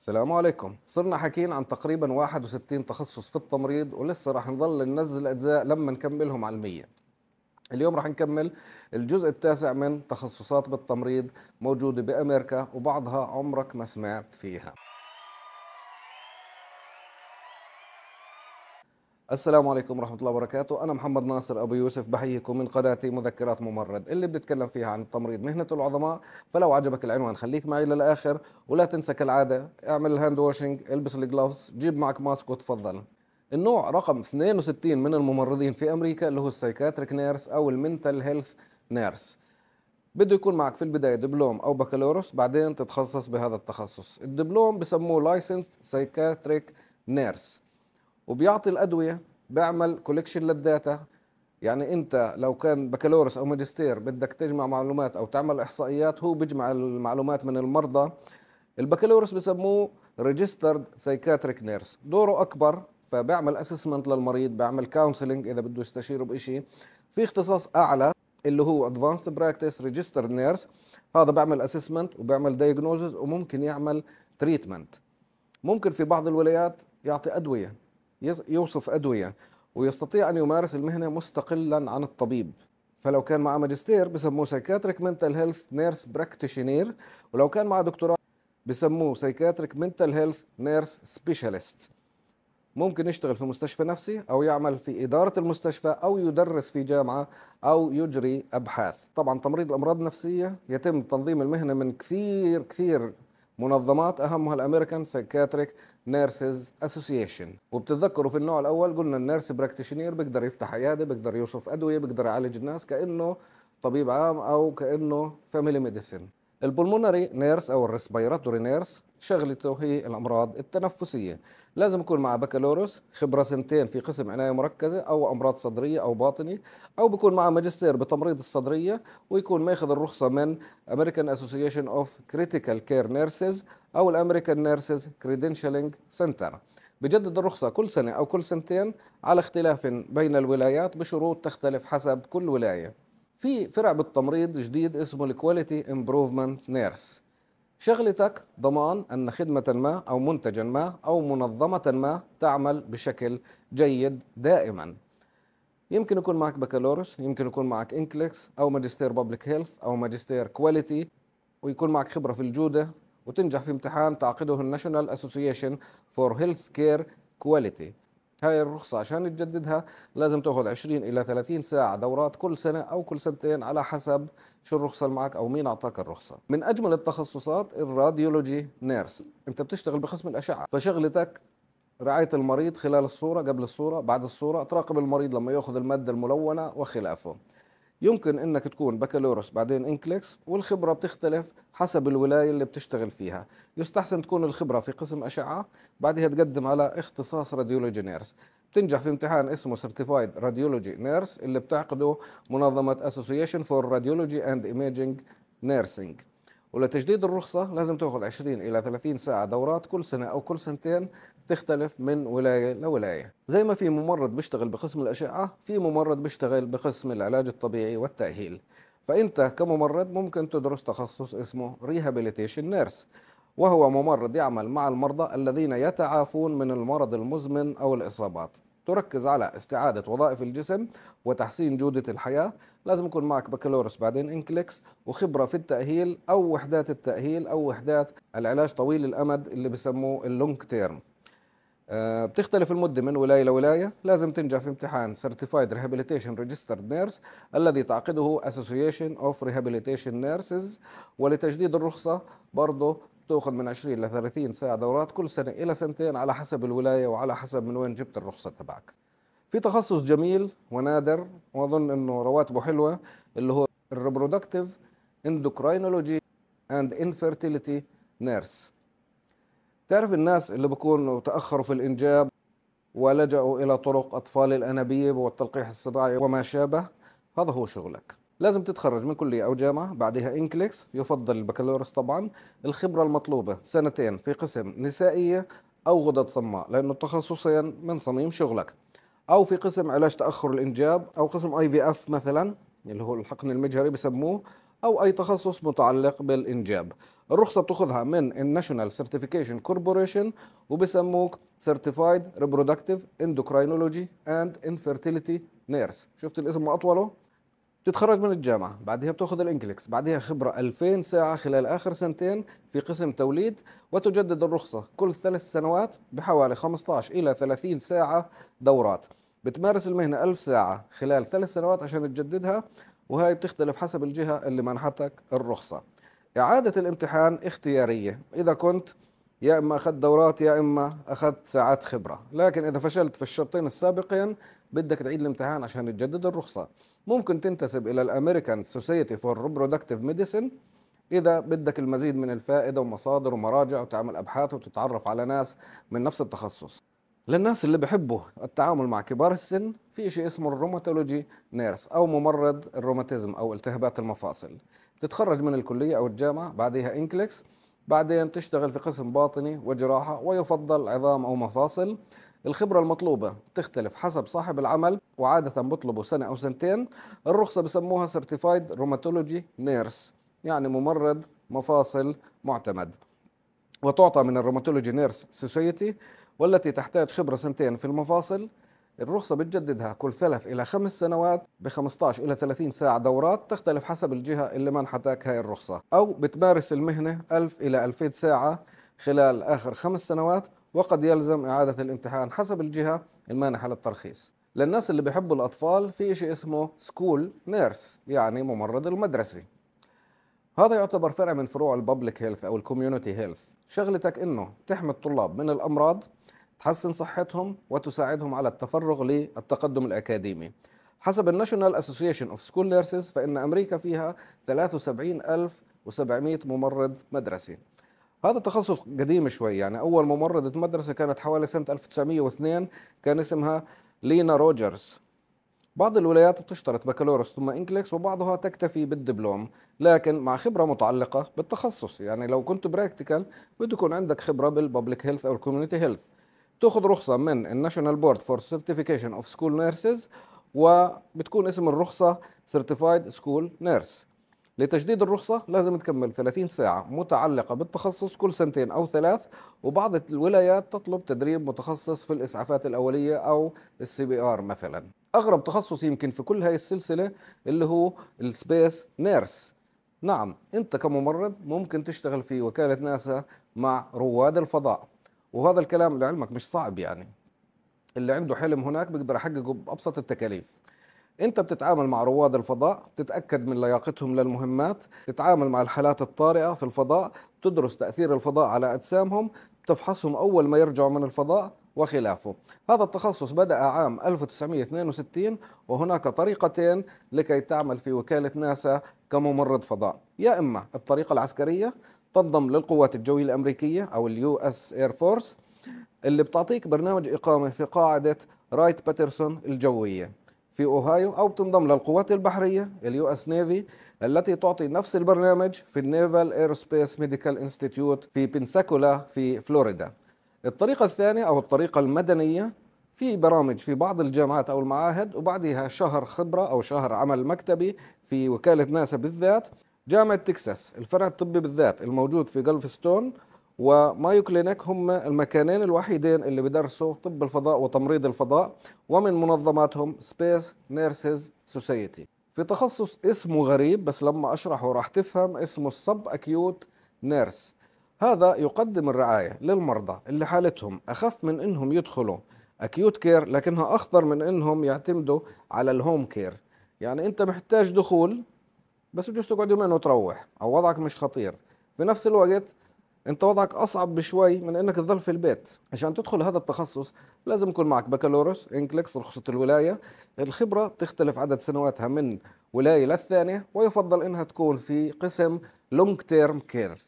السلام عليكم صرنا حكينا عن تقريبا 61 تخصص في التمريض ولسه راح نظل ننزل أجزاء لما نكملهم على المية اليوم راح نكمل الجزء التاسع من تخصصات بالتمريض موجودة بأمريكا وبعضها عمرك ما سمعت فيها السلام عليكم ورحمة الله وبركاته أنا محمد ناصر أبو يوسف بحييكم من قناتي مذكرات ممرض اللي بنتكلم فيها عن التمريض مهنة العظماء فلو عجبك العنوان خليك معي للآخر ولا تنسى كالعادة اعمل الهاند واشنج البس الجلوفز جيب معك ماسك وتفضل النوع رقم 62 من الممرضين في أمريكا اللي هو السايكاتريك نيرس أو المنتل هيلث نيرس بده يكون معك في البداية دبلوم أو بكالوريوس بعدين تتخصص بهذا التخصص الدبلوم بسموه لايسنس سايكاتريك نيرس وبيعطي الادويه بيعمل كوليكشن للداتا يعني انت لو كان بكالوريوس او ماجستير بدك تجمع معلومات او تعمل احصائيات هو بيجمع المعلومات من المرضى البكالوريوس بسموه ريجسترد سايكاتريك نيرس دوره اكبر فبعمل اسسمنت للمريض بعمل كونسلنج اذا بده يستشيره بشيء في اختصاص اعلى اللي هو ادفانسد براكتس ريجسترد نيرس هذا بعمل اسسمنت وبعمل دايجنوزز وممكن يعمل تريتمنت ممكن في بعض الولايات يعطي ادويه يوصف أدوية ويستطيع أن يمارس المهنة مستقلا عن الطبيب فلو كان مع ماجستير بسموه سايكاتريك منتال هيلث نيرس براكتيشنير ولو كان مع دكتوراه بسموه سايكاتريك منتال هيلث نيرس سبيشالست ممكن يشتغل في مستشفى نفسي أو يعمل في إدارة المستشفى أو يدرس في جامعة أو يجري أبحاث طبعا تمريض الأمراض النفسية يتم تنظيم المهنة من كثير كثير منظمات أهمها الأمريكان سايكاتريك نيرسز اسوسيشن وبتتذكروا في النوع الاول قلنا النيرس براكتشنير بيقدر يفتح عياده بيقدر يوصف ادويه بيقدر يعالج الناس كانه طبيب عام او كانه فاميلي ميديسن البلمونري نيرس او الريسبيراتوري نيرس شغلته هي الامراض التنفسيه لازم يكون معه بكالوريوس خبره سنتين في قسم عنايه مركزه او امراض صدريه او باطني او بيكون معه ماجستير بتمريض الصدريه ويكون ماخذ الرخصه من امريكان اسوسيشن اوف كريتيكال كير نيرسز او الامريكان نيرسز كريدنشالينج سنتر بجدد الرخصة كل سنة أو كل سنتين على اختلاف بين الولايات بشروط تختلف حسب كل ولاية في فرع بالتمريض جديد اسمه الكواليتي امبروفمنت نيرس شغلتك ضمان أن خدمة ما أو منتجا ما أو منظمة ما تعمل بشكل جيد دائما يمكن يكون معك بكالوريوس يمكن يكون معك انكليكس أو ماجستير بابليك هيلث أو ماجستير كواليتي ويكون معك خبرة في الجودة وتنجح في امتحان تعقده الناشونال اسوسيشن فور هيلث كير كواليتي هاي الرخصة عشان تجددها لازم تاخذ 20 إلى 30 ساعة دورات كل سنة أو كل سنتين على حسب شو الرخصة اللي معك أو مين أعطاك الرخصة من أجمل التخصصات الراديولوجي نيرس أنت بتشتغل بقسم الأشعة فشغلتك رعاية المريض خلال الصورة قبل الصورة بعد الصورة تراقب المريض لما يأخذ المادة الملونة وخلافه يمكن انك تكون بكالوريوس بعدين انكليكس والخبره بتختلف حسب الولايه اللي بتشتغل فيها يستحسن تكون الخبره في قسم اشعه بعدها تقدم على اختصاص راديولوجي نيرس بتنجح في امتحان اسمه سيرتيفايد راديولوجي نيرس اللي بتعقده منظمه اسوسيشن فور راديولوجي اند ايميجينج نيرسينج ولتجديد الرخصة لازم تأخذ 20 إلى 30 ساعة دورات كل سنة أو كل سنتين تختلف من ولاية لولاية زي ما في ممرض بيشتغل بقسم الأشعة في ممرض بيشتغل بقسم العلاج الطبيعي والتأهيل فأنت كممرض ممكن تدرس تخصص اسمه ريهابيليتيشن نيرس وهو ممرض يعمل مع المرضى الذين يتعافون من المرض المزمن أو الإصابات تركز على استعادة وظائف الجسم وتحسين جودة الحياة لازم يكون معك بكالوريوس بعدين انكليكس وخبرة في التأهيل أو وحدات التأهيل أو وحدات العلاج طويل الأمد اللي بسموه اللونج تيرم بتختلف المدة من ولاية لولاية لازم تنجح في امتحان Certified Rehabilitation Registered Nurse الذي تعقده Association of Rehabilitation Nurses ولتجديد الرخصة برضه تاخذ من 20 ل 30 ساعه دورات كل سنه الى سنتين على حسب الولايه وعلى حسب من وين جبت الرخصه تبعك في تخصص جميل ونادر واظن انه رواتبه حلوه اللي هو الريبرودكتيف اندوكراينولوجي اند انفيرتيليتي نيرس تعرف الناس اللي بكونوا تاخروا في الانجاب ولجأوا الى طرق اطفال الانابيب والتلقيح الصناعي وما شابه هذا هو شغلك لازم تتخرج من كلية أو جامعة بعدها إنكليكس يفضل البكالوريوس طبعا الخبرة المطلوبة سنتين في قسم نسائية أو غدد صماء لأنه تخصصيا من صميم شغلك أو في قسم علاج تأخر الإنجاب أو قسم أي في أف مثلا اللي هو الحقن المجهري بسموه أو أي تخصص متعلق بالإنجاب الرخصة بتاخذها من الناشونال سيرتيفيكيشن كوربوريشن وبسموك سيرتيفايد ريبرودكتيف اندوكراينولوجي اند انفيرتيليتي نيرس شفت الاسم ما أطوله بتتخرج من الجامعة بعدها بتاخذ الانكليكس بعدها خبرة 2000 ساعة خلال آخر سنتين في قسم توليد وتجدد الرخصة كل ثلاث سنوات بحوالي 15 إلى 30 ساعة دورات بتمارس المهنة 1000 ساعة خلال ثلاث سنوات عشان تجددها وهي بتختلف حسب الجهة اللي منحتك الرخصة إعادة الامتحان اختيارية إذا كنت يا اما اخذت دورات يا اما اخذت ساعات خبره لكن اذا فشلت في الشرطين السابقين بدك تعيد الامتحان عشان تجدد الرخصه ممكن تنتسب الى الامريكان سوسايتي فور ريبرودكتيف ميديسن اذا بدك المزيد من الفائده ومصادر ومراجع وتعمل ابحاث وتتعرف على ناس من نفس التخصص للناس اللي بحبوا التعامل مع كبار السن في شيء اسمه الروماتولوجي نيرس او ممرض الروماتيزم او التهابات المفاصل بتتخرج من الكليه او الجامعه بعدها انكليكس بعدين تشتغل في قسم باطني وجراحة ويفضل عظام أو مفاصل الخبرة المطلوبة تختلف حسب صاحب العمل وعادة بطلبه سنة أو سنتين الرخصة بسموها سيرتيفايد روماتولوجي نيرس يعني ممرض مفاصل معتمد وتعطى من الروماتولوجي نيرس سوسايتي والتي تحتاج خبرة سنتين في المفاصل الرخصة بتجددها كل ثلاث إلى خمس سنوات ب 15 إلى 30 ساعة دورات تختلف حسب الجهة اللي منحتك هاي الرخصة أو بتمارس المهنة 1000 إلى 2000 ساعة خلال آخر خمس سنوات وقد يلزم إعادة الامتحان حسب الجهة المانحة للترخيص للناس اللي بيحبوا الأطفال في شيء اسمه سكول نيرس يعني ممرض المدرسي هذا يعتبر فرع من فروع الببليك هيلث أو الكوميونيتي هيلث شغلتك إنه تحمي الطلاب من الأمراض تحسن صحتهم وتساعدهم على التفرغ للتقدم الأكاديمي حسب الناشونال اسوسيشن اوف سكول نيرسز فإن أمريكا فيها 73700 ممرض مدرسي هذا تخصص قديم شوي يعني أول ممرضة مدرسة كانت حوالي سنة 1902 كان اسمها لينا روجرز بعض الولايات بتشترط بكالوريوس ثم انكليكس وبعضها تكتفي بالدبلوم لكن مع خبره متعلقه بالتخصص يعني لو كنت براكتيكال بده يكون عندك خبره بالببليك هيلث او الكوميونتي هيلث بتاخذ رخصه من الناشونال بورد فور سيرتيفيكيشن اوف سكول نيرسز وبتكون اسم الرخصه سيرتيفايد سكول نيرس لتجديد الرخصة لازم تكمل 30 ساعة متعلقة بالتخصص كل سنتين أو ثلاث وبعض الولايات تطلب تدريب متخصص في الإسعافات الأولية أو السي بي آر مثلا أغرب تخصص يمكن في كل هاي السلسلة اللي هو السبيس نيرس نعم أنت كممرض ممكن تشتغل في وكالة ناسا مع رواد الفضاء وهذا الكلام لعلمك مش صعب يعني اللي عنده حلم هناك بيقدر يحققه بأبسط التكاليف انت بتتعامل مع رواد الفضاء بتتاكد من لياقتهم للمهمات بتتعامل مع الحالات الطارئه في الفضاء بتدرس تاثير الفضاء على اجسامهم بتفحصهم اول ما يرجعوا من الفضاء وخلافه هذا التخصص بدأ عام 1962 وهناك طريقتين لكي تعمل في وكالة ناسا كممرض فضاء يا إما الطريقة العسكرية تنضم للقوات الجوية الأمريكية أو اليو اس اير فورس اللي بتعطيك برنامج إقامة في قاعدة رايت باترسون الجوية في أوهايو أو بتنضم للقوات البحرية اليو اس نيفي التي تعطي نفس البرنامج في النيفال اير سبيس ميديكال انستيتيوت في بنساكولا في فلوريدا الطريقة الثانية أو الطريقة المدنية في برامج في بعض الجامعات أو المعاهد وبعدها شهر خبرة أو شهر عمل مكتبي في وكالة ناسا بالذات جامعة تكساس الفرع الطبي بالذات الموجود في جلف ستون ومايو كلينيك هم المكانين الوحيدين اللي بدرسوا طب الفضاء وتمريض الفضاء ومن منظماتهم سبيس نيرسز سوسايتي في تخصص اسمه غريب بس لما أشرحه راح تفهم اسمه السب أكيوت نيرس هذا يقدم الرعاية للمرضى اللي حالتهم أخف من إنهم يدخلوا أكيوت كير لكنها أخطر من إنهم يعتمدوا على الهوم كير يعني أنت محتاج دخول بس بجوز تقعد يومين وتروح او وضعك مش خطير في نفس الوقت انت وضعك اصعب بشوي من انك تظل في البيت عشان تدخل هذا التخصص لازم يكون معك بكالوريوس انكليكس رخصه الولايه الخبره تختلف عدد سنواتها من ولايه للثانيه ويفضل انها تكون في قسم لونج تيرم كير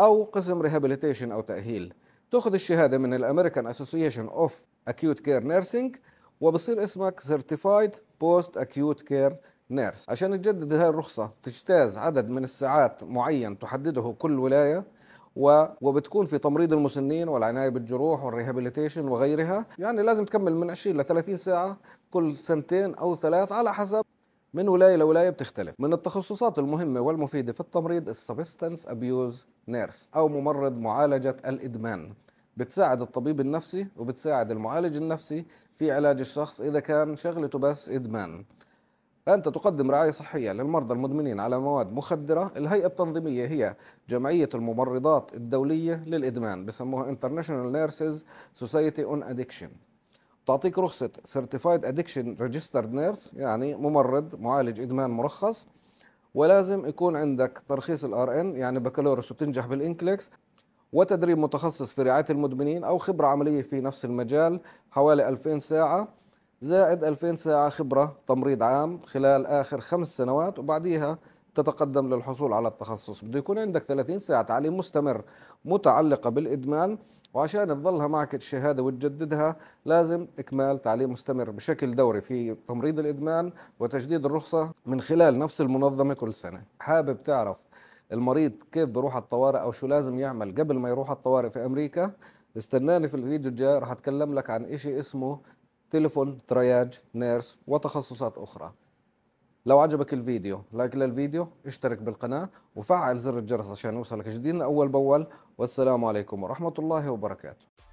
او قسم ريهابيليتيشن او تاهيل تاخذ الشهاده من الامريكان اسوسيشن اوف اكيوت كير نيرسينج وبصير اسمك سيرتيفايد بوست اكيوت كير نيرس عشان تجدد هذه الرخصة تجتاز عدد من الساعات معين تحدده كل ولاية و... وبتكون في تمريض المسنين والعناية بالجروح والريهابيليتيشن وغيرها يعني لازم تكمل من 20 ل 30 ساعة كل سنتين أو ثلاث على حسب من ولاية لولاية بتختلف من التخصصات المهمة والمفيدة في التمريض السبستنس أبيوز نيرس أو ممرض معالجة الإدمان بتساعد الطبيب النفسي وبتساعد المعالج النفسي في علاج الشخص إذا كان شغلته بس إدمان أنت تقدم رعاية صحية للمرضى المدمنين على مواد مخدرة الهيئة التنظيمية هي جمعية الممرضات الدولية للإدمان بسموها International Nurses Society on Addiction تعطيك رخصة Certified Addiction Registered Nurse يعني ممرض معالج إدمان مرخص ولازم يكون عندك ترخيص الار ان يعني بكالوريوس وتنجح بالانكليكس وتدريب متخصص في رعاية المدمنين أو خبرة عملية في نفس المجال حوالي 2000 ساعة زائد 2000 ساعة خبرة تمريض عام خلال آخر خمس سنوات وبعديها تتقدم للحصول على التخصص بده يكون عندك 30 ساعة تعليم مستمر متعلقة بالإدمان وعشان تظلها معك الشهادة وتجددها لازم إكمال تعليم مستمر بشكل دوري في تمريض الإدمان وتجديد الرخصة من خلال نفس المنظمة كل سنة حابب تعرف المريض كيف بروح الطوارئ أو شو لازم يعمل قبل ما يروح الطوارئ في أمريكا استناني في الفيديو الجاي رح أتكلم لك عن إشي اسمه تليفون ترياج نيرس وتخصصات أخرى لو عجبك الفيديو لايك للفيديو اشترك بالقناة وفعل زر الجرس عشان يوصلك جديدنا أول بأول والسلام عليكم ورحمة الله وبركاته